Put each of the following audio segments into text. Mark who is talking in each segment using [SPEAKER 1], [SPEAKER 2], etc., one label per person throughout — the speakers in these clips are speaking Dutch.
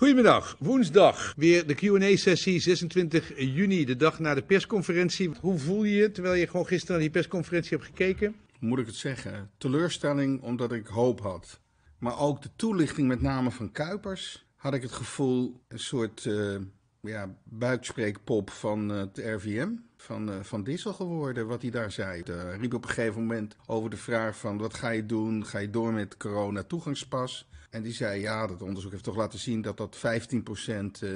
[SPEAKER 1] Goedemiddag, woensdag. Weer de QA-sessie 26 juni, de dag na de persconferentie. Hoe voel je je terwijl je gewoon gisteren naar die persconferentie hebt gekeken? Moet ik het zeggen?
[SPEAKER 2] Teleurstelling omdat ik hoop had. Maar ook de toelichting, met name van Kuipers, had ik het gevoel een soort uh, ja, buikspreekpop van eh, het RVM van, uh, van Dissel geworden, wat hij daar zei. riep op een gegeven moment over de vraag van wat ga je doen? Ga je door met corona toegangspas? En die zei, ja, dat onderzoek heeft toch laten zien dat dat 15% eh,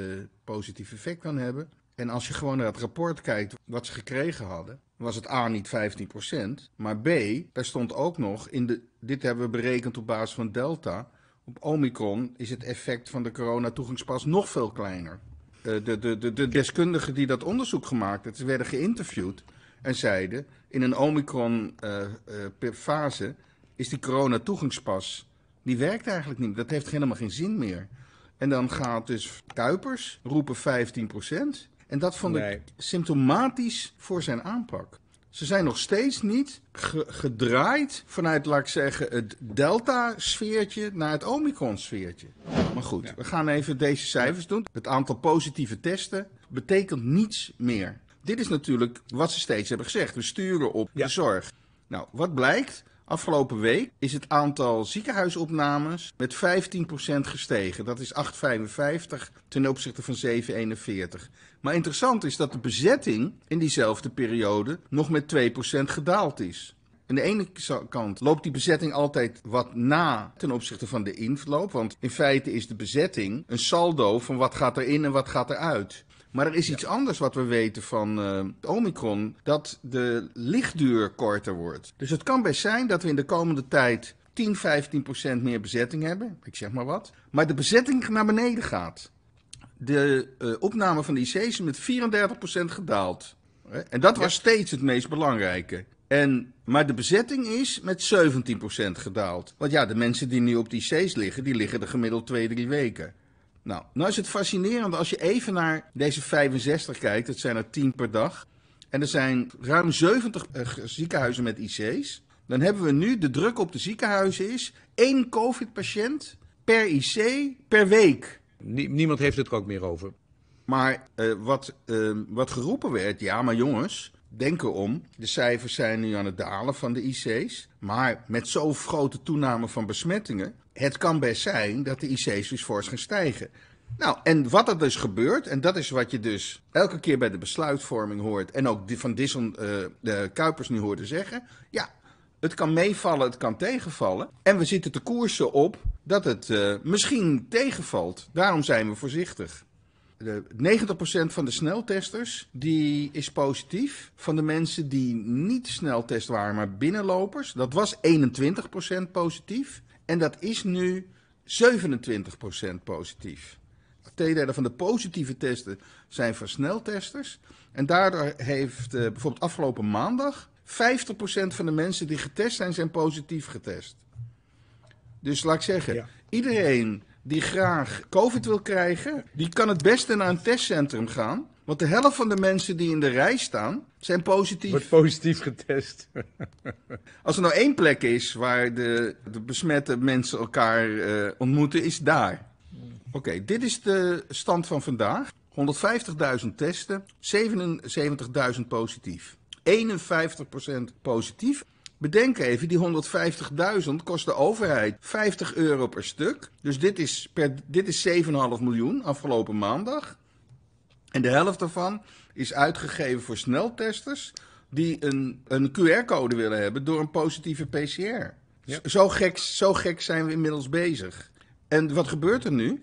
[SPEAKER 2] positief effect kan hebben. En als je gewoon naar het rapport kijkt wat ze gekregen hadden, was het A niet 15%, maar B, daar stond ook nog, in de, dit hebben we berekend op basis van delta, op Omicron is het effect van de coronatoegangspas nog veel kleiner. Eh, de, de, de, de deskundigen die dat onderzoek gemaakt hebben, werden geïnterviewd en zeiden, in een Omicron-fase eh, is die coronatoegangspas toegangspas die werkt eigenlijk niet. Dat heeft helemaal geen zin meer. En dan gaat dus Kuipers roepen 15%. En dat vond ik symptomatisch voor zijn aanpak. Ze zijn nog steeds niet gedraaid vanuit, laat ik zeggen, het delta-sfeertje naar het omicron-sfeertje. Maar goed, we gaan even deze cijfers doen. Het aantal positieve testen betekent niets meer. Dit is natuurlijk wat ze steeds hebben gezegd. We sturen op de zorg. Nou, wat blijkt? Afgelopen week is het aantal ziekenhuisopnames met 15% gestegen. Dat is 8,55 ten opzichte van 7,41. Maar interessant is dat de bezetting in diezelfde periode nog met 2% gedaald is. Aan de ene kant loopt die bezetting altijd wat na ten opzichte van de inloop. Want in feite is de bezetting een saldo van wat gaat erin en wat gaat eruit. Maar er is iets anders wat we weten van eh, Omicron, dat de lichtduur korter wordt. Dus het kan best zijn dat we in de komende tijd 10, 15 procent meer bezetting hebben, ik zeg maar wat. Maar de bezetting naar beneden gaat. De eh, opname van de IC's is met 34 procent gedaald. En dat was steeds het meest belangrijke. En, maar de bezetting is met 17% gedaald. Want ja, de mensen die nu op de IC's liggen, die liggen er gemiddeld twee, drie weken. Nou, nou is het fascinerend als je even naar deze 65 kijkt. Dat zijn er 10 per dag. En er zijn ruim 70 eh, ziekenhuizen met IC's. Dan hebben we nu, de druk op de ziekenhuizen is één COVID-patiënt per IC per week. Niemand heeft het er ook meer over. Maar eh, wat, eh, wat geroepen werd, ja, maar jongens, denken om. De cijfers zijn nu aan het dalen van de IC's. Maar met zo'n grote toename van besmettingen. Het kan best zijn dat de IC's dus fors gaan stijgen. Nou, en wat er dus gebeurt, en dat is wat je dus elke keer bij de besluitvorming hoort. En ook van disson eh, de Kuipers nu hoorde zeggen. Ja, het kan meevallen, het kan tegenvallen. En we zitten te koersen op dat het eh, misschien tegenvalt. Daarom zijn we voorzichtig de 90% van de sneltesters die is positief. Van de mensen die niet sneltest waren, maar binnenlopers, dat was 21% positief. En dat is nu 27% positief. Tweederde van de positieve testen zijn van sneltesters. En daardoor heeft eh, bijvoorbeeld afgelopen maandag 50% van de mensen die getest zijn, zijn positief getest. Dus laat ik zeggen, iedereen die graag COVID wil krijgen, die kan het beste naar een testcentrum gaan. Want de helft van de mensen die in de rij
[SPEAKER 1] staan, zijn positief. Wordt positief getest.
[SPEAKER 2] Als er nou één plek is waar de, besmette mensen elkaar eh, ontmoeten, is daar. Hmm. Oké, dit is de stand van vandaag. 150.000 testen, 77.000 positief. 51% positief, Bedenk even, die 150.000 kost de overheid 50 euro per stuk. Dus dit is, per, dit is 7,5 miljoen afgelopen maandag. En de helft daarvan is uitgegeven voor sneltesters die een, een QR-code willen hebben door een positieve PCR. Zo, gek, zo gek zijn we inmiddels bezig. En wat gebeurt er nu?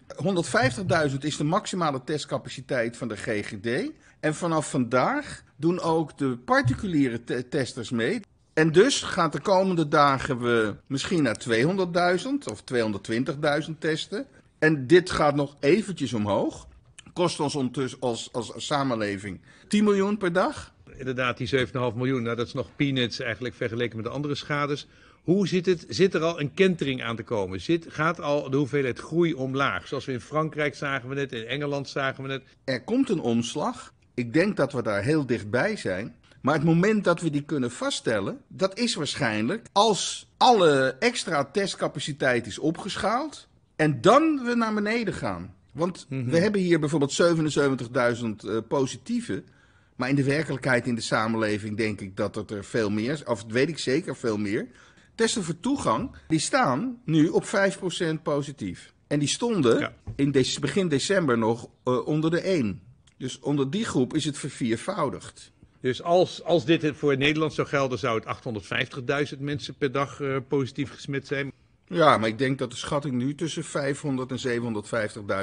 [SPEAKER 2] 150.000 is de maximale testcapaciteit van de GGD. En vanaf vandaag doen ook de particuliere testers mee. En dus gaan de komende dagen we misschien naar 200.000 of 220.000 testen. En dit gaat nog
[SPEAKER 1] eventjes omhoog. Kost ons ondertussen als, als samenleving 10 miljoen per dag. Inderdaad, die 7,5 miljoen, nou, dat is nog peanuts eigenlijk vergeleken met de andere schades. Hoe zit het? Zit er al een kentering aan te komen? Zit, gaat al de hoeveelheid groei omlaag? Zoals we in Frankrijk zagen we net, in Engeland zagen we net. Er komt een omslag. Ik denk dat we daar heel dichtbij
[SPEAKER 2] zijn. Maar het moment dat we die kunnen vaststellen, dat is waarschijnlijk als alle extra testcapaciteit is opgeschaald en dan we naar beneden gaan. Want mhm. we hebben hier bijvoorbeeld 77.000 uh, positieve. Maar in de werkelijkheid in de samenleving denk ik dat het er veel meer, of weet ik zeker veel meer. Testen voor toegang, die staan nu op 5% positief. En die stonden in
[SPEAKER 1] begin december nog eh, onder de 1. Dus onder die groep is het verviervoudigd. Dus als, als dit voor Nederland zou gelden, zou het 850.000 mensen per dag eh, positief gesmet zijn. Ja, maar ik denk dat de schatting nu tussen 500 en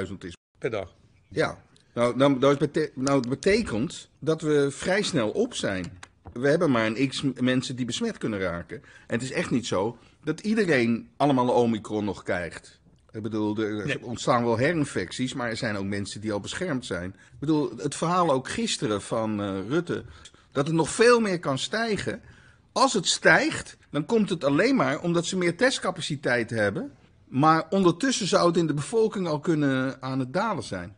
[SPEAKER 1] 750.000 is. Per dag?
[SPEAKER 2] Ja. Nou, dan nou, dat nou, betekent dat we vrij snel op zijn. We hebben maar een x mensen die besmet kunnen raken. En het is echt niet zo dat iedereen allemaal omikron nog krijgt. Ik bedoel, er ontstaan wel herinfecties, maar er zijn ook mensen die al beschermd zijn. Ik bedoel, het verhaal ook gisteren van eh, Rutte, dat het nog veel meer kan stijgen. Als het stijgt, dan komt het alleen maar omdat ze meer testcapaciteit hebben. Maar ondertussen zou het in de bevolking al kunnen aan het dalen zijn.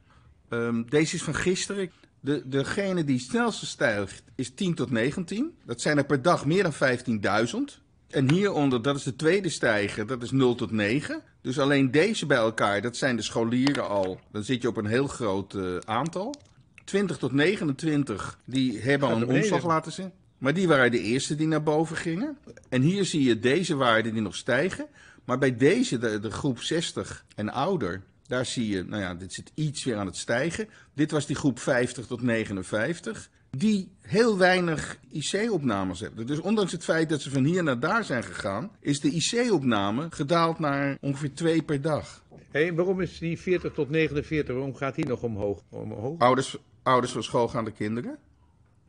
[SPEAKER 2] Um, deze is van gisteren. De, degene die het snelste stijgt is 10 tot 19. Dat zijn er per dag meer dan 15.000. En hieronder, dat is de tweede stijger, dat is 0 tot 9. Dus alleen deze bij elkaar, dat zijn de scholieren al. Dan zit je op een heel groot eh, aantal. 20 tot 29, die hebben al een omslag laten zien. Maar die waren de eerste die naar boven gingen. En hier zie je deze waarden die nog stijgen. Maar bij deze, de, de groep 60 en ouder, daar zie je, nou ja, dit zit iets weer aan het stijgen. Dit was die groep 50 tot 59 die heel weinig IC-opnames hebben. Dus ondanks het feit dat ze van hier naar daar zijn gegaan, is de IC-opname gedaald naar ongeveer twee per dag. Hey, waarom is die 40 tot 49, waarom gaat die nog omhoog? omhoog? Ouders, ouders van schoolgaande kinderen.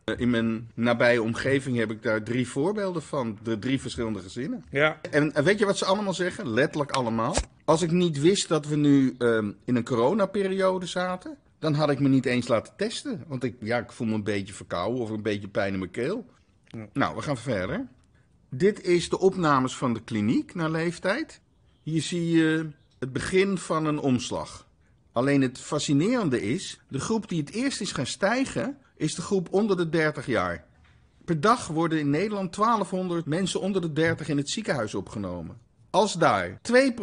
[SPEAKER 2] Eh, in mijn nabije omgeving heb ik daar drie voorbeelden van, de drie verschillende gezinnen. Ja. En weet je wat ze allemaal zeggen? Letterlijk allemaal. Als ik niet wist dat we nu ehm, in een coronaperiode zaten, dan had ik me niet eens laten testen. Want ik, ja, ik voel me een beetje verkouden of een beetje pijn in mijn keel. Nou, we gaan verder. Dit is de opnames van de kliniek naar leeftijd. Hier zie je het begin van een omslag. Alleen het fascinerende is, de groep die het eerst is gaan stijgen, is de groep onder de 30 jaar. Per dag worden in Nederland 1200 mensen onder de 30 in het ziekenhuis opgenomen. Als daar 2%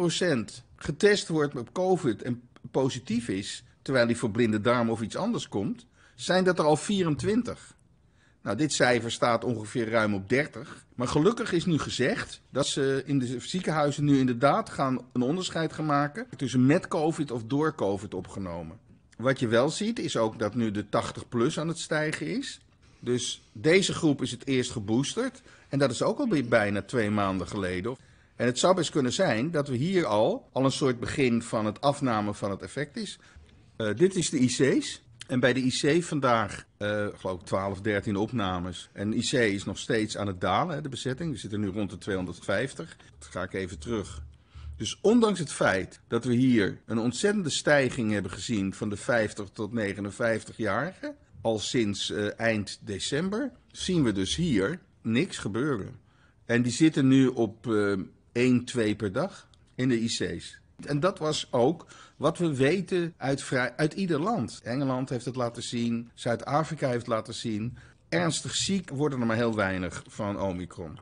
[SPEAKER 2] getest wordt op COVID en positief is, terwijl die voor blinde darmen of iets anders komt, zijn dat er al 24. Nou, dit cijfer staat ongeveer ruim op 30. Maar gelukkig is nu gezegd dat ze in de ziekenhuizen nu inderdaad gaan een onderscheid gaan maken tussen met COVID of door COVID opgenomen. Wat je wel ziet is ook dat nu de 80-plus aan het stijgen is. Dus deze groep is het eerst geboosterd. En dat is ook al bijna twee maanden geleden. En het zou best kunnen zijn dat we hier al, al een soort begin van het afname van het effect is. Eh, dit is de IC's. En bij de IC vandaag, eh, geloof ik, 12, 13 opnames. En IC is nog steeds aan het dalen, de bezetting. We zitten nu rond de 250. Dat ga ik even terug. Dus ondanks het feit dat we hier een ontzettende stijging hebben gezien van de 50 tot 59-jarigen, al sinds eh, eind december, zien we dus hier niks gebeuren. En die zitten nu op uh, 1, 2 per dag in de IC's. En dat was ook wat we weten uit, uit ieder land. Engeland heeft het laten zien, Zuid-Afrika heeft het laten zien. Ernstig ziek worden er maar heel weinig van Omicron.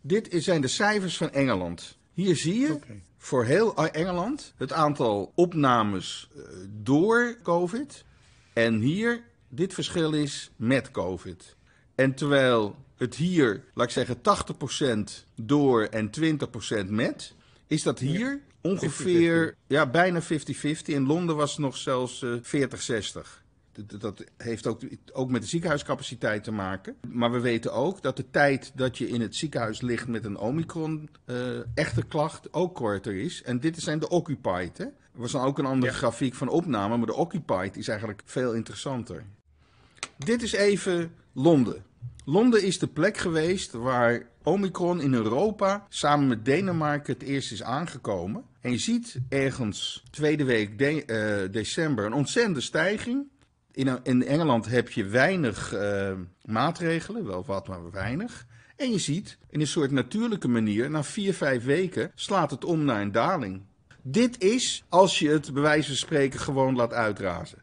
[SPEAKER 2] Dit zijn de cijfers van Engeland. Hier zie je voor heel Engeland het aantal opnames eh, door COVID. En hier, dit verschil is met COVID. En terwijl het hier, laat ik zeggen, 80% door en 20% met, is dat hier Ongeveer, ja, bijna 50-50. In Londen was het nog zelfs uh, eh, 40-60. Dat, heeft ook, ook met de ziekenhuiscapaciteit te maken. Maar we weten ook dat de tijd dat je in het ziekenhuis ligt met een Omicron-echte eh, klacht ook korter is. En dit zijn de Occupied. Er was dan ook een andere grafiek van opname, maar de Occupied is eigenlijk veel interessanter. Dit is even Londen. Londen is de plek geweest waar Omicron in Europa samen met Denemarken het eerst is aangekomen. En je ziet ergens tweede week eh, december een ontzettende stijging. In, in Engeland heb je weinig eh, maatregelen, wel wat, maar weinig. En je ziet in een soort natuurlijke manier, na vier, vijf weken slaat het om naar een daling. Dit is als je het bij wijze van spreken gewoon laat uitrazen.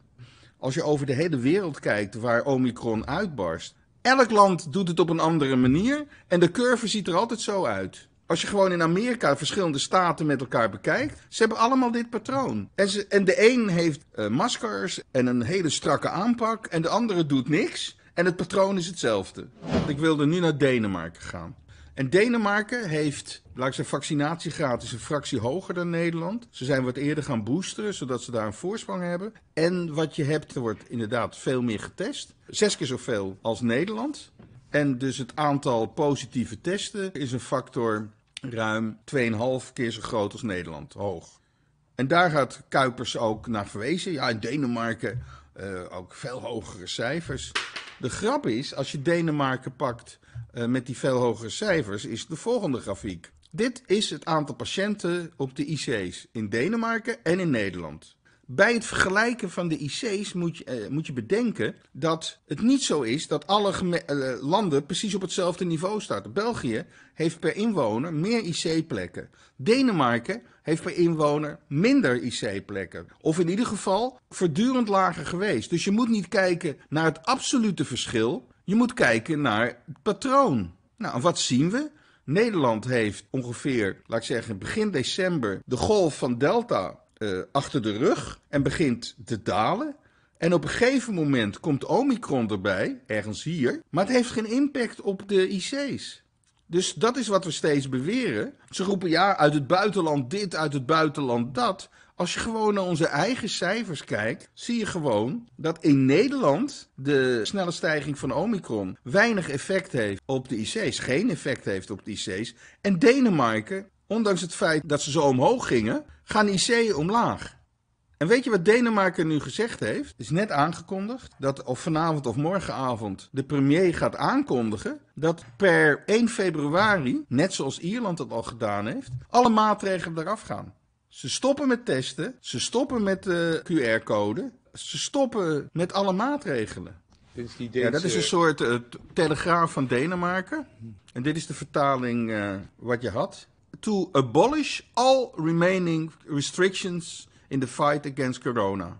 [SPEAKER 2] Als je over de hele wereld kijkt waar Omicron uitbarst. Elk land doet het op een andere manier en de curve ziet er altijd zo uit. Als je gewoon in Amerika verschillende staten met elkaar bekijkt, ze hebben allemaal dit patroon. En, en de een heeft eh, maskers en een hele strakke aanpak en de andere doet niks. En het patroon is hetzelfde. Ik wilde nu naar Denemarken gaan. En Denemarken heeft, laat ik zeggen, vaccinatiegraad is een fractie hoger dan Nederland. Ze zijn wat eerder gaan boosteren, zodat ze daar een voorsprong hebben. En wat je hebt, er wordt inderdaad veel meer getest. Zes keer zoveel als Nederland. En dus het aantal positieve testen is een factor ruim 2,5 keer zo groot als Nederland, hoog. En daar gaat Kuipers ook naar verwezen. Ja, in Denemarken eh, ook veel hogere cijfers. De grap is, als je Denemarken pakt eh, met die veel hogere cijfers, is de volgende grafiek. Dit is het aantal patiënten op de IC's in Denemarken en in Nederland. Bij het vergelijken van de IC's moet je, eh, moet je bedenken dat het niet zo is dat alle eh, landen precies op hetzelfde niveau staan. België heeft per inwoner meer IC-plekken. Denemarken heeft per inwoner minder IC-plekken. Of in ieder geval voortdurend lager geweest. Dus je moet niet kijken naar het absolute verschil. Je moet kijken naar het patroon. Nou, wat zien we? Nederland heeft ongeveer, laat ik zeggen, begin december de golf van Delta eh, achter de rug en begint te dalen. En op een gegeven moment komt Omicron erbij, ergens hier, maar het heeft geen impact op de IC's. Dus dat is wat we steeds beweren. Ze roepen ja, uit het buitenland dit, uit het buitenland dat. Als je gewoon naar onze eigen cijfers kijkt, zie je gewoon dat in Nederland de snelle stijging van Omicron weinig effect heeft op de IC's, geen effect heeft op de IC's. En Denemarken Ondanks het feit dat ze zo omhoog gingen, gaan IC's omlaag. En weet je wat Denemarken nu gezegd heeft? Het is net aangekondigd dat of vanavond of morgenavond de premier gaat aankondigen dat per 1 februari, net zoals Ierland dat al gedaan heeft, alle maatregelen eraf gaan. Ze stoppen met testen, ze stoppen met de eh, QR-code, ze stoppen met alle maatregelen.
[SPEAKER 1] die ja, dat is een soort
[SPEAKER 2] uh, telegraaf van Denemarken. En dit is de vertaling eh, wat je had to abolish all remaining restrictions in the fight against corona.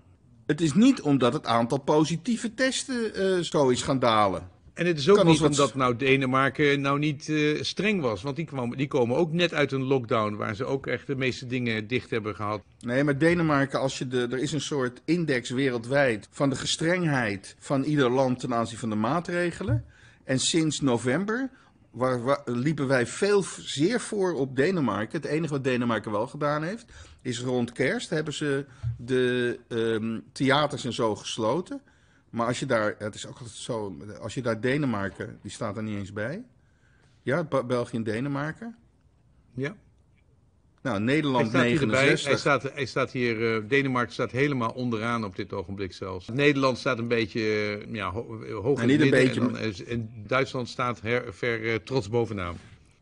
[SPEAKER 2] Het is niet omdat het aantal positieve testen uh, zo is gaan dalen. En het is ook niet omdat
[SPEAKER 1] nou Denemarken nou niet eh, streng was. Want die, kwam, die komen ook net uit een lockdown waar ze ook echt de meeste dingen dicht hebben gehad. Nee,
[SPEAKER 2] maar Denemarken, als je de, er is een soort index wereldwijd van de gestrengheid van ieder land ten
[SPEAKER 1] aanzien van de maatregelen.
[SPEAKER 2] En sinds november waar, liepen wij veel zeer voor op Denemarken. Het enige wat Denemarken wel gedaan heeft, is rond kerst hebben ze de ehm, theaters en zo gesloten. Maar als je daar, het is ook zo, als je daar Denemarken, die staat er niet eens bij. Ja, België en Denemarken. Ja. Nou,
[SPEAKER 1] Nederland hij 69. staat, hij staat hier, eh, Denemarken staat helemaal onderaan op dit ogenblik zelfs. Nederland staat een beetje eh, ja, eh, hoog nou, en in beetje... en, Duitsland staat ver trots bovenaan.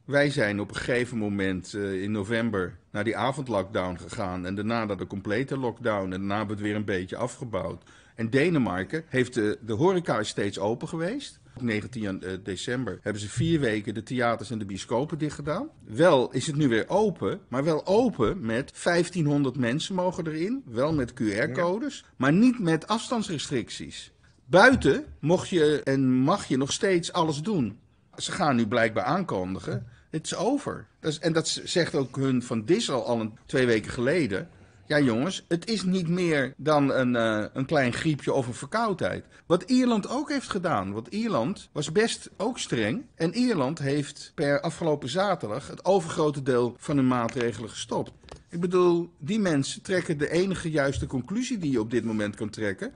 [SPEAKER 2] Wij zijn op een gegeven moment in november naar die avondlockdown gegaan. En daarna naar de complete lockdown. En daarna hebben we het weer een beetje afgebouwd. En Denemarken heeft de, de horeca steeds open geweest. Op 19 eh, december hebben ze vier weken de theaters en de bioscopen dicht gedaan. Wel is het nu weer open, maar wel open met 1500 mensen mogen erin. Wel met QR-codes, maar niet met afstandsrestricties. Buiten mocht je en mag je nog steeds alles doen. Ze gaan nu blijkbaar aankondigen. Het is over. en dat zegt ook hun van Dis al een, twee weken geleden. Ja jongens, het is niet meer dan een, eh, een klein griepje of een verkoudheid. Wat Ierland ook heeft gedaan, want Ierland was best ook streng. En Ierland heeft per afgelopen zaterdag het overgrote deel van hun maatregelen gestopt. Ik bedoel, die mensen trekken de enige juiste conclusie die je op dit moment kan trekken.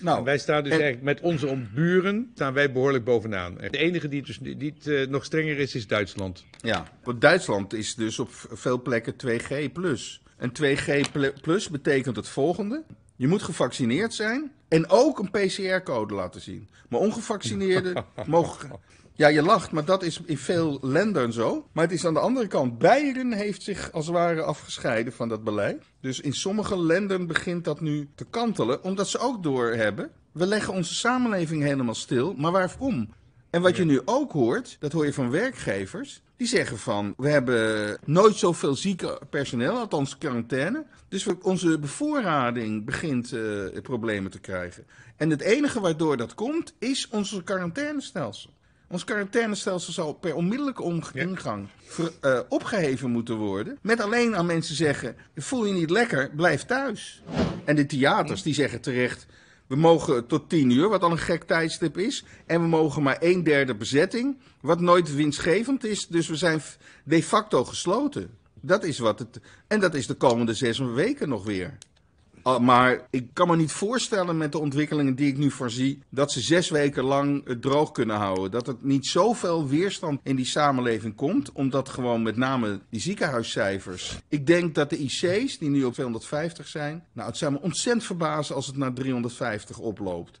[SPEAKER 1] Nou, wij staan dus echt eigenlijk met onze buren staan wij behoorlijk bovenaan. De enige die, dus, niet eh, nog strenger is, is Duitsland. Ja, want Duitsland is dus
[SPEAKER 2] op veel plekken 2G+. Plus. En 2G plus betekent het volgende. Je moet gevaccineerd zijn en ook een PCR-code laten zien. Maar ongevaccineerden mogen... Ja, je lacht, maar dat is in veel landen zo. Maar het is aan de andere kant, Biden heeft zich als het ware afgescheiden van dat beleid. Dus in sommige landen begint dat nu te kantelen, omdat ze ook doorhebben. We leggen onze samenleving helemaal stil, maar waarom? En wat je nu ook hoort, dat hoor je van werkgevers, die zeggen van, we hebben nooit zoveel zieke personeel, althans quarantaine. Dus onze bevoorrading begint eh, problemen te krijgen. En het enige waardoor dat komt, is onze quarantainestelsel. Ons quarantainestelsel zou per onmiddellijke ingang eh, opgeheven moeten worden. Met alleen aan mensen zeggen, voel je niet lekker, blijf thuis. En de theaters die zeggen terecht, we mogen tot tien uur, wat al een gek tijdstip is. En we mogen maar een derde bezetting, wat nooit winstgevend is. Dus we zijn de facto gesloten. Dat is wat het. En dat is de komende zes weken nog weer. Oh, maar ik kan me niet voorstellen met de ontwikkelingen die ik nu voorzie, dat ze zes weken lang het droog kunnen houden. Dat het niet zoveel weerstand in die samenleving komt, omdat gewoon met name die ziekenhuiscijfers. Ik denk dat de IC's, die nu op 250 zijn, nou het zou me ontzettend verbazen als het naar 350 oploopt.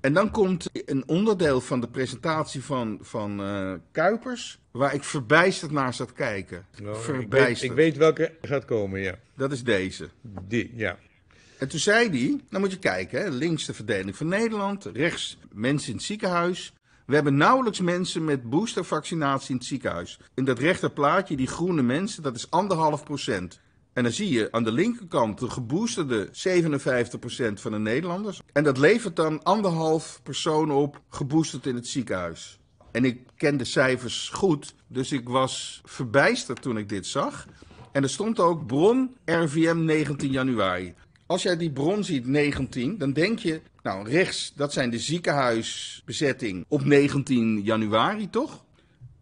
[SPEAKER 2] En dan komt een onderdeel van de presentatie van, van eh, Kuipers, waar ik verbijsterd naar zat kijken. verbijsterd. Nou, ik, weet, ik weet
[SPEAKER 1] welke gaat komen, ja. Dat is deze. Die, ja. En toen zei
[SPEAKER 2] hij, dan nou moet je kijken, hè, links de verdeling van Nederland, rechts mensen in het ziekenhuis. We hebben nauwelijks mensen met boostervaccinatie in het ziekenhuis. In dat rechter plaatje, die groene mensen, dat is anderhalf procent. En dan zie je aan de linkerkant de geboosterde 57% van de Nederlanders. En dat levert dan anderhalf persoon op, geboosterd in het ziekenhuis. En ik ken de cijfers goed, dus ik was verbijsterd toen ik dit zag. En er stond ook bron RVM 19 januari. Als jij die bron ziet, 19, dan denk je, nou rechts, dat zijn de ziekenhuisbezetting op 19 januari, toch?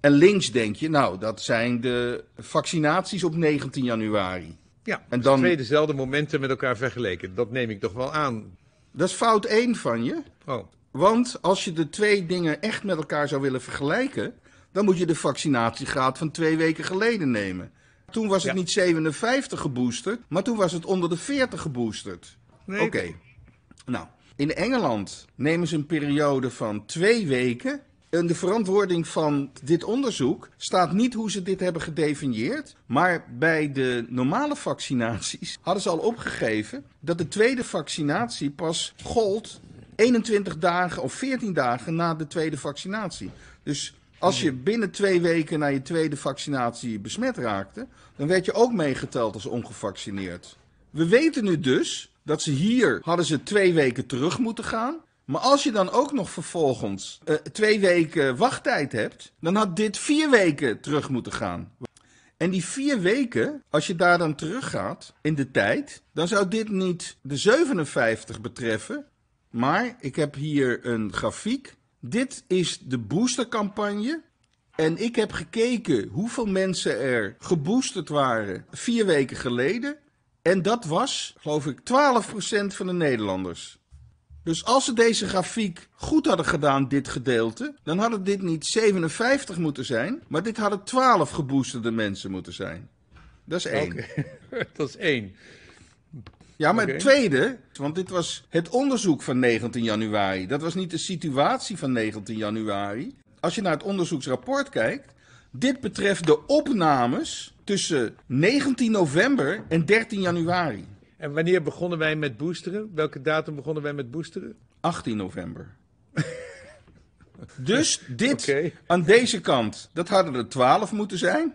[SPEAKER 2] En links denk je, nou, dat zijn de vaccinaties op 19 januari.
[SPEAKER 1] Ja, en dus dan... twee dezelfde momenten met elkaar vergeleken. Dat neem ik toch
[SPEAKER 2] wel aan. Dat is fout één van je. Oh. Want als je de twee dingen echt met elkaar zou willen vergelijken, dan moet je de vaccinatiegraad van twee weken geleden nemen toen was het niet 57 geboosterd, maar toen was het onder de 40 geboosterd. Oké. Nou, in Engeland nemen ze een periode van twee weken. En de verantwoording van dit onderzoek staat niet hoe ze dit hebben gedefinieerd. Maar bij de normale vaccinaties hadden ze al opgegeven dat de tweede vaccinatie pas gold 21 dagen of 14 dagen na de tweede vaccinatie. Dus als je binnen twee weken na je tweede vaccinatie besmet raakte, dan werd je ook meegeteld als ongevaccineerd. We weten nu dus dat ze hier hadden ze twee weken terug moeten gaan. Maar als je dan ook nog vervolgens eh, twee weken wachttijd hebt, dan had dit vier weken terug moeten gaan. En die vier weken, als je daar dan teruggaat in de tijd, dan zou dit niet de 57 betreffen. Maar ik heb hier een grafiek dit is de boostercampagne. En ik heb gekeken hoeveel mensen er geboosterd waren vier weken geleden. En dat was, geloof ik, 12% van de Nederlanders. Dus als ze deze grafiek goed hadden gedaan, dit gedeelte, dan hadden dit niet 57 moeten zijn, maar dit hadden 12 geboosterde mensen moeten zijn. Dat is één.
[SPEAKER 1] dat is één.
[SPEAKER 2] Ja, maar het tweede, want dit was het onderzoek van 19 januari. Dat was niet de situatie van 19 januari. Als je naar het onderzoeksrapport kijkt, dit betreft de opnames tussen 19 november en 13 januari. En wanneer begonnen wij met boosteren? Welke datum begonnen wij met boosteren? 18 november. dus dit aan deze kant, dat hadden er 12 moeten zijn.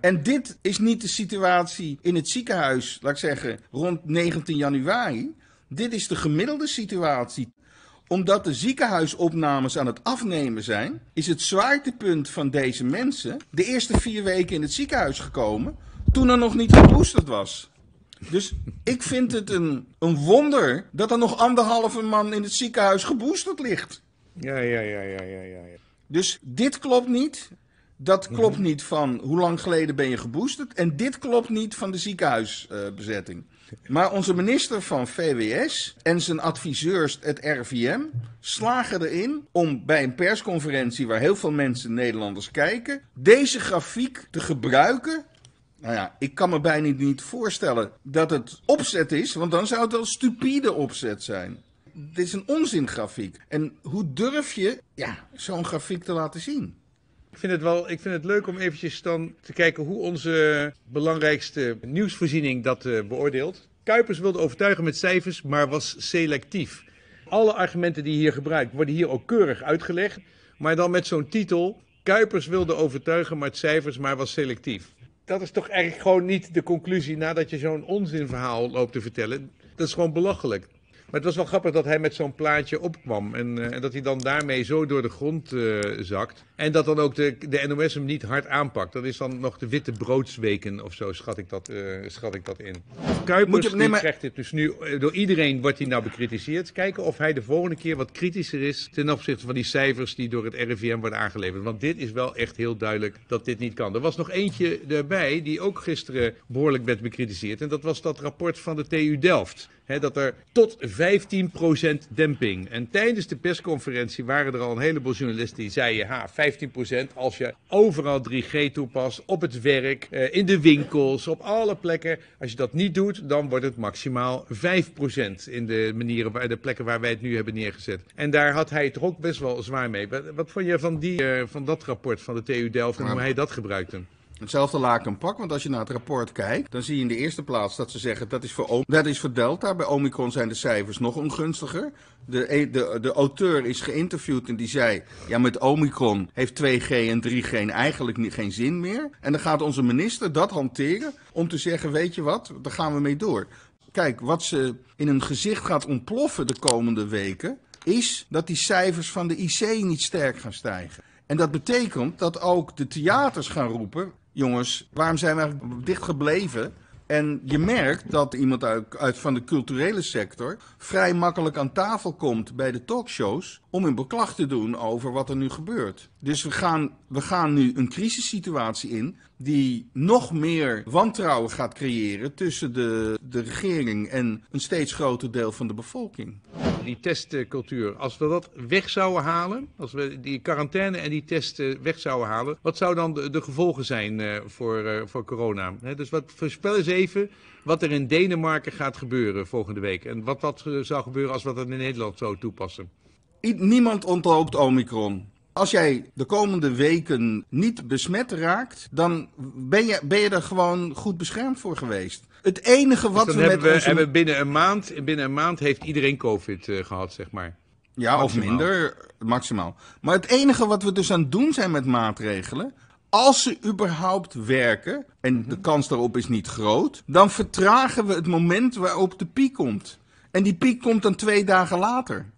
[SPEAKER 2] En dit is niet de situatie in het ziekenhuis, laat ik zeggen, rond 19 januari. Dit is de gemiddelde situatie. Omdat de ziekenhuisopnames aan het afnemen zijn, is het zwaartepunt van deze mensen de eerste vier weken in het ziekenhuis gekomen, toen er nog niet geboosterd was. Dus ik vind het een, een wonder dat er nog anderhalve man in het ziekenhuis geboosterd ligt. Ja, ja, ja, ja, ja, ja. Dus dit klopt niet. Dat mhm. klopt niet van hoe lang geleden ben je geboosterd. En dit klopt niet van de ziekenhuisbezetting. Maar onze minister van VWS en zijn adviseurs, het RVM, slagen erin om bij een persconferentie waar heel veel mensen Nederlanders kijken, deze grafiek te gebruiken. Nou ja, ik kan me bijna niet voorstellen dat het opzet is, want dan zou het wel stupide opzet zijn. Dit is een onzingrafiek. En hoe durf je ja, zo'n grafiek
[SPEAKER 1] te laten zien? Ik vind het wel ik vind het leuk om eventjes dan te kijken hoe onze belangrijkste nieuwsvoorziening dat eh, beoordeelt. Kuipers wilde overtuigen met cijfers, maar was selectief. Alle argumenten die hier gebruikt worden hier ook keurig uitgelegd, maar dan met zo'n titel: Kuipers wilde overtuigen met cijfers, maar was selectief. Dat is toch eigenlijk gewoon niet de conclusie nadat je zo'n onzinverhaal loopt te vertellen. Dat is gewoon belachelijk. Maar het was wel grappig dat hij met zo'n plaatje opkwam. En, eh, en, dat hij dan daarmee zo door de grond eh, zakt. En dat dan ook de, de NOS hem niet hard aanpakt. Dat is dan nog de witte broodsweken of zo, schat ik dat, eh, schat ik dat in. Kuipers je, nee, maar... krijgt dus nu, door iedereen wordt hij nou bekritiseerd. Kijken of hij de volgende keer wat kritischer is ten opzichte van die cijfers die door het RIVM worden aangeleverd. Want dit is wel echt heel duidelijk dat dit niet kan. Er was nog eentje erbij die ook gisteren behoorlijk werd bekritiseerd. En dat was dat rapport van de TU Delft. He, dat er tot 15% demping. En tijdens de persconferentie waren er al een heleboel journalisten die zeiden: ha, 15% als je overal 3G toepast, op het werk, eh, in de winkels, op alle plekken. Als je dat niet doet, dan wordt het maximaal 5% in de manieren, waar, de plekken waar wij het nu hebben neergezet. En daar had hij toch ook best wel zwaar mee. Wat, vond je van, die, eh, van dat rapport van de TU Delft en hoe hij dat gebruikte? Hetzelfde pak, want als je naar
[SPEAKER 2] het rapport kijkt, dan zie je in de eerste plaats dat ze zeggen dat is voor, dat is voor Delta. Bij Omicron zijn de cijfers nog ongunstiger. De, e- de, de auteur is geïnterviewd en die zei, ja met Omicron heeft 2G en 3G eigenlijk niet, geen zin meer. En dan gaat onze minister dat hanteren om te zeggen, weet je wat, daar gaan we mee door. Kijk, wat ze in hun gezicht gaat ontploffen de komende weken, is dat die cijfers van de IC niet sterk gaan stijgen. En dat betekent dat ook de theaters gaan roepen... jongens, waarom zijn we eigenlijk dichtgebleven? En je merkt dat iemand uit, van de culturele sector vrij makkelijk aan tafel komt bij de talkshows om een beklag te doen over wat er nu gebeurt. Dus we gaan, we gaan nu een crisissituatie in die nog meer wantrouwen gaat creëren tussen de, de regering en een steeds groter deel van de
[SPEAKER 1] bevolking die testcultuur, als we dat weg zouden halen, als we die quarantaine en die testen eh, weg zouden halen, wat zou dan de, gevolgen zijn eh, voor, eh, voor corona? dus wat voorspel eens even wat er in Denemarken gaat gebeuren volgende week en wat dat zou gebeuren als we dat in Nederland zouden toepassen. Niemand ontloopt Omicron.
[SPEAKER 2] Als jij de komende weken niet besmet raakt, dan ben je, ben je er gewoon goed beschermd voor geweest. Het enige wat dus we met we, hebben
[SPEAKER 1] binnen een maand, binnen een maand heeft iedereen COVID eh, gehad, zeg maar. Ja, of minder, maximaal. Maar het enige
[SPEAKER 2] wat we dus aan het doen zijn met maatregelen, als ze überhaupt werken, en de mhm. kans daarop is niet groot, dan vertragen we het moment waarop de piek komt. En die piek komt dan twee dagen later.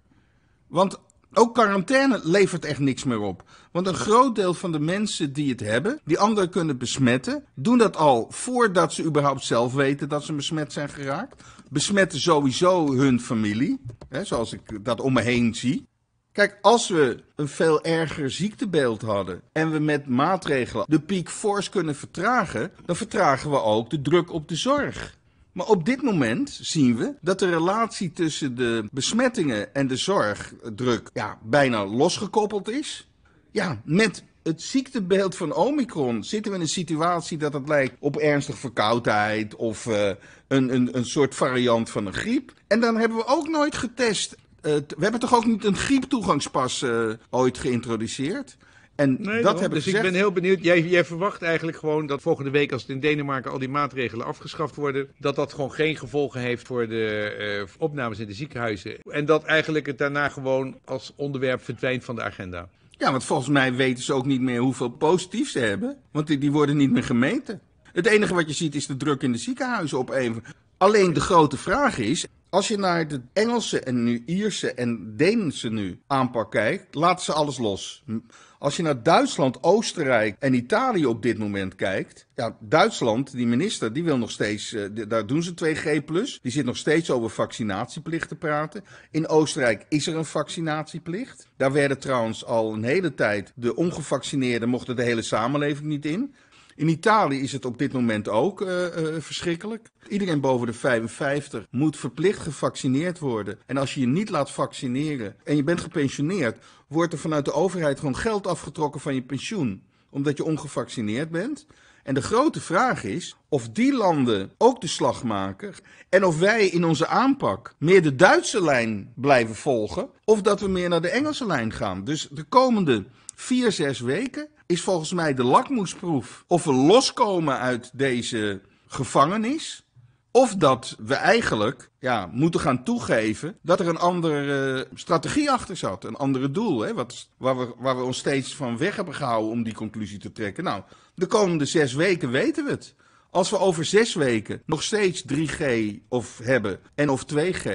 [SPEAKER 2] Want ook quarantaine levert echt niks meer op. Want een groot deel van de mensen die het hebben, die anderen kunnen besmetten, doen dat al voordat ze überhaupt zelf weten dat ze besmet zijn geraakt. Besmetten sowieso hun familie, hè, zoals ik dat om me heen zie. Kijk, als we een veel erger ziektebeeld hadden en we met maatregelen de piek force kunnen vertragen, dan vertragen we ook de druk op de zorg. Maar op dit moment zien we dat de relatie tussen de besmettingen en de zorgdruk ja, bijna losgekoppeld is. Ja, met het ziektebeeld van Omicron zitten we in een situatie dat het lijkt op ernstig verkoudheid of eh, een, een, een soort variant van een griep. En dan hebben we ook nooit getest. Eh, we hebben toch ook niet een grieptoegangspas eh, ooit geïntroduceerd? En dat dus ik ben heel
[SPEAKER 1] benieuwd. Jij, verwacht eigenlijk gewoon dat volgende week, als het in Denemarken al die maatregelen afgeschaft worden, dat dat gewoon geen gevolgen heeft voor de eh, opnames in de ziekenhuizen. En dat eigenlijk het daarna gewoon als onderwerp verdwijnt van de agenda. Ja, want volgens mij weten ze ook niet meer hoeveel positief ze hebben, want die, worden niet meer gemeten. Het enige wat
[SPEAKER 2] je ziet is de druk in de ziekenhuizen op even. Alleen de grote vraag is, als je naar de Engelse en nu Ierse en Deense nu aanpak kijkt, laten ze alles los. Als je naar Duitsland, Oostenrijk en Italië op dit moment kijkt. Ja, Duitsland, die minister, die wil nog steeds. Eh, daar doen ze 2G. Die zit nog steeds over vaccinatieplicht te praten. In Oostenrijk is er een vaccinatieplicht. Daar werden trouwens al een hele tijd. De ongevaccineerden mochten de hele samenleving niet in. In Italië is het op dit moment ook eh, eh, verschrikkelijk. Iedereen boven de 55 moet verplicht gevaccineerd worden. En als je je niet laat vaccineren en je bent gepensioneerd, wordt er vanuit de overheid gewoon geld afgetrokken van je pensioen, omdat je ongevaccineerd bent. En de grote vraag is of die landen ook de slag maken en of wij in onze aanpak meer de Duitse lijn blijven volgen of dat we meer naar de Engelse lijn gaan. Dus de komende vier, zes weken is volgens mij de lakmoesproef of we loskomen uit deze gevangenis. Of dat we eigenlijk ja, moeten gaan toegeven dat er een andere eh, strategie achter zat. Een andere doel. Hè, wat, waar, we, waar we ons steeds van weg hebben gehouden om die conclusie te trekken. Nou, de komende zes weken weten we het. Als we over zes weken nog steeds 3G of hebben en of 2G,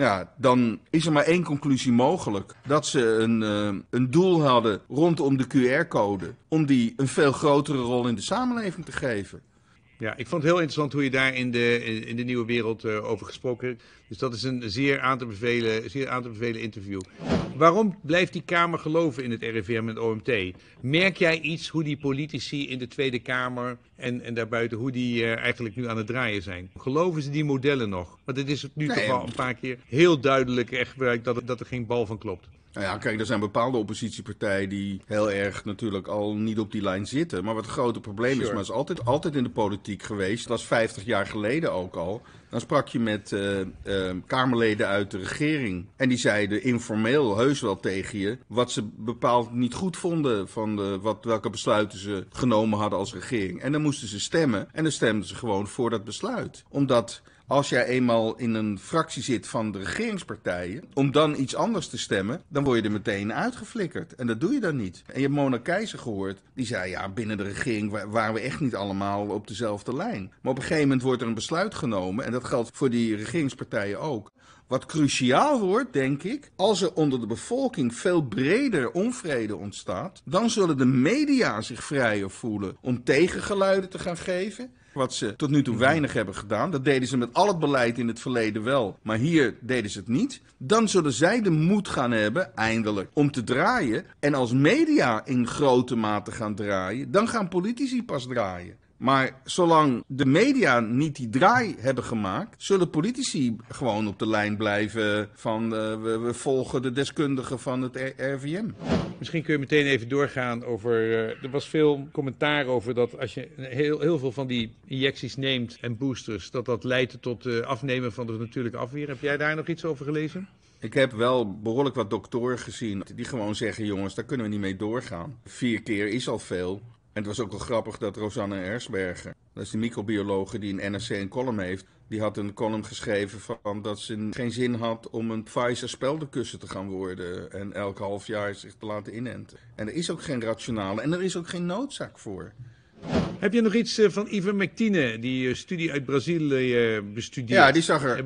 [SPEAKER 2] ja, dan is er maar één conclusie mogelijk. Dat ze een, eh, een doel hadden
[SPEAKER 1] rondom de QR-code. Om die een veel grotere rol in de samenleving te geven. Ja, ik vond het heel interessant hoe je daar in de, in de nieuwe wereld eh, over gesproken hebt. Dus dat is een zeer aan, te bevelen, zeer aan te bevelen interview. Waarom blijft die Kamer geloven in het RIVM en OMT? Merk jij iets hoe die politici in de Tweede Kamer en, en daarbuiten, hoe die eh, eigenlijk nu aan het draaien zijn? Geloven ze die modellen nog? Want het is nu toch wel een paar keer heel duidelijk echt dat, dat er geen bal van klopt. Nou ja, kijk, er zijn bepaalde oppositiepartijen die
[SPEAKER 2] heel erg natuurlijk al niet op die lijn zitten. Maar wat het grote probleem is, maar is altijd, altijd in de politiek geweest. Dat was 50 jaar geleden ook al. Dan sprak je met eh, eh, Kamerleden uit de regering. En die zeiden informeel heus wel tegen je wat ze bepaald niet goed vonden van de, wat, welke besluiten ze genomen hadden als regering. En dan moesten ze stemmen. En dan stemden ze gewoon voor dat besluit. Omdat als jij eenmaal in een fractie zit van de regeringspartijen, om dan iets anders te stemmen, dan word je er meteen uitgeflikkerd. En dat doe je dan niet. En je hebt Mona Keizer gehoord, die zei ja, binnen de regering waren we echt niet allemaal op dezelfde lijn. Maar op een gegeven moment wordt er een besluit genomen, en dat geldt voor die regeringspartijen ook. Wat cruciaal wordt, denk ik, als er onder de bevolking veel breder onvrede ontstaat, dan zullen de media zich vrijer voelen om tegengeluiden te gaan geven wat ze tot nu toe mhm. weinig hebben gedaan. Dat deden ze met al het beleid in het verleden wel. Maar hier deden ze het niet. Dan zullen zij de moed gaan hebben, eindelijk, om te draaien. En als media in grote mate gaan draaien, dan gaan politici pas draaien. Maar zolang de media niet die draai hebben gemaakt, zullen politici gewoon op de lijn
[SPEAKER 1] blijven van eh, we, volgen de deskundigen van het RVM. Misschien kun je meteen even doorgaan over. Eh, er was veel commentaar over dat als je heel, heel veel van die injecties neemt en boosters, dat dat leidt tot eh, afnemen van de natuurlijke afweer. Heb jij daar nog iets over gelezen?
[SPEAKER 2] Ik heb wel behoorlijk wat doktoren gezien die gewoon zeggen: jongens, daar kunnen we niet mee doorgaan. Vier keer is al veel het was ook wel grappig dat Rosanne Ersberger, dat is de microbiologe die in NRC een column heeft, die had een column geschreven van dat ze geen zin had om een Pfizer-speldenkussen te gaan worden en elk half jaar zich te laten inenten. En er
[SPEAKER 1] is ook geen rationale en er is ook geen noodzaak voor. Heb je nog iets eh, van Ivan McTine, die eh, studie uit Brazilië eh, bestudeert? Ja, die zag er,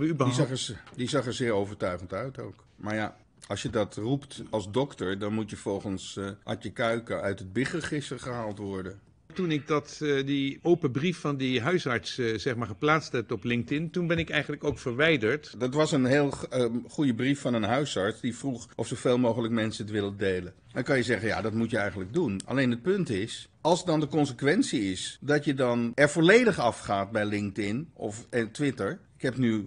[SPEAKER 1] die zag er zeer
[SPEAKER 2] overtuigend uit ook. Maar ja, als je dat roept als dokter, dan moet je volgens uh, Adje
[SPEAKER 1] Kuiken uit het gissen gehaald worden. Toen ik dat, eh, die open brief van die huisarts eh, zeg maar geplaatst heb op LinkedIn, toen ben ik eigenlijk ook verwijderd. Dat was een heel
[SPEAKER 2] goede brief van een huisarts die vroeg of zoveel mogelijk mensen het willen delen. Dan kan je zeggen, ja, dat moet je eigenlijk doen. Alleen het punt is, als dan de consequentie is dat je dan er volledig afgaat bij LinkedIn of en Twitter, ik heb nu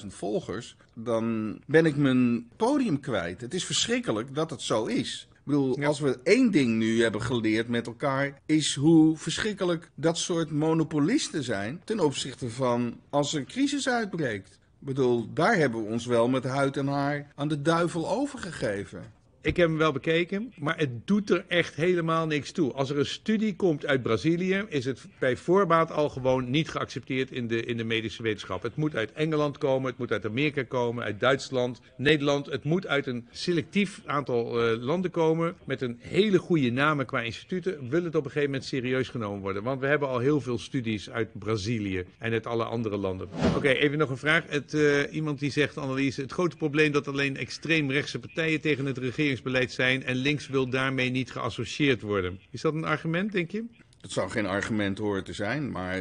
[SPEAKER 2] 150.000 volgers, dan ben ik mijn podium kwijt. Het is verschrikkelijk dat het zo is. Ik bedoel, als we één ding nu hebben geleerd met elkaar, is hoe verschrikkelijk dat soort monopolisten zijn ten opzichte van als er een crisis uitbreekt. Ik bedoel, daar hebben we ons wel met huid en haar aan de duivel overgegeven.
[SPEAKER 1] Ik heb hem wel bekeken, maar het doet er echt helemaal niks toe. Als er een studie komt uit Brazilië, is het bij voorbaat al gewoon niet geaccepteerd in de, in de medische wetenschap. Het moet uit Engeland komen, het moet uit Amerika komen, uit Duitsland, Nederland. Het moet uit een selectief aantal eh, landen komen met een hele goede namen qua instituten. Wil het op een gegeven moment serieus genomen worden? Want we hebben al heel veel studies uit Brazilië en uit alle andere landen. Oké, even nog een vraag. Het, eh, iemand die zegt, Annelies, het grote probleem dat alleen extreemrechtse partijen tegen het regering zijn en links wil daarmee niet geassocieerd worden. Is dat een argument, denk je? Het zou geen argument horen te zijn, maar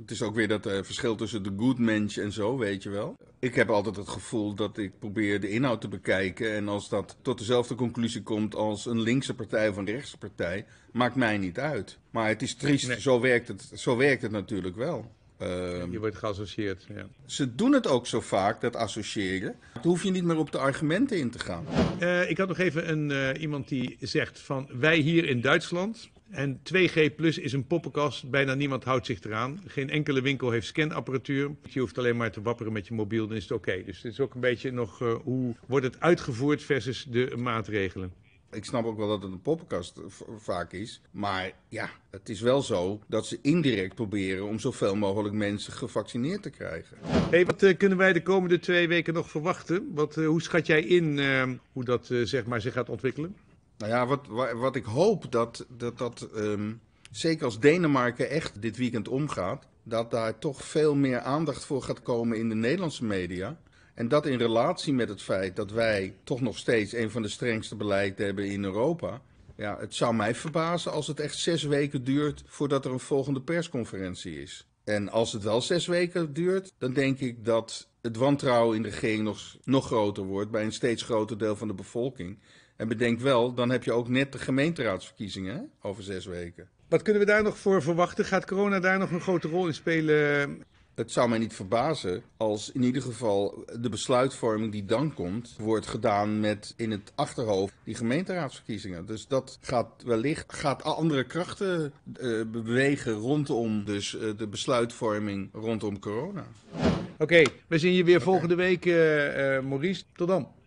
[SPEAKER 2] het is ook weer dat eh, verschil tussen de good mensch en zo, weet je wel. Ik heb altijd het gevoel dat ik probeer de inhoud te bekijken. En als dat tot dezelfde conclusie komt als een linkse partij of een rechtse partij, maakt mij niet uit. Maar het is triest, zo, werkt het, zo werkt het natuurlijk wel je ehm, wordt geassocieerd. Ja. Ze doen het ook zo vaak, dat associëren. Dan hoef je niet meer op de argumenten in te gaan.
[SPEAKER 1] Eh, ik had nog even een, eh, iemand die zegt van wij hier in Duitsland. En 2G Plus is een poppenkast, bijna niemand houdt zich eraan. Geen enkele winkel heeft scanapparatuur. Je hoeft alleen maar te wapperen met je mobiel, dan is het oké. Dus het is ook een beetje nog eh, hoe wordt het uitgevoerd versus de maatregelen. Ik snap ook wel dat het een
[SPEAKER 2] poppenkast eh, vaak is. Maar ja, het is wel zo dat ze indirect proberen om
[SPEAKER 1] zoveel mogelijk mensen gevaccineerd te krijgen. Hey, wat eh, kunnen wij de komende twee weken nog verwachten? Wat, eh, hoe schat jij in ehm, hoe dat zeg maar, zich gaat ontwikkelen?
[SPEAKER 2] Nou ja, wat, wat, ik hoop dat dat, dat ehm, zeker als Denemarken echt dit weekend omgaat, dat daar toch veel meer aandacht voor gaat komen in de Nederlandse media. En dat in relatie met het feit dat wij toch nog steeds een van de strengste beleiden hebben in Europa. Ja, het zou mij verbazen als het echt zes weken duurt voordat er een volgende persconferentie is. En als het wel zes weken duurt, dan denk ik dat het wantrouwen in de regering nog, nog groter wordt bij een steeds groter deel van de bevolking. En bedenk wel, dan heb je ook net de gemeenteraadsverkiezingen over zes weken.
[SPEAKER 1] Wat kunnen we daar nog voor verwachten? Gaat corona daar nog een grote
[SPEAKER 2] rol in spelen het zou mij niet verbazen als in ieder geval de besluitvorming die dan komt, wordt gedaan met in het achterhoofd die gemeenteraadsverkiezingen. Dus dat gaat wellicht gaat andere krachten eh, bewegen rondom dus, eh, de
[SPEAKER 1] besluitvorming rondom corona. Oké, we zien je weer volgende week, eh, Maurice. Tot dan.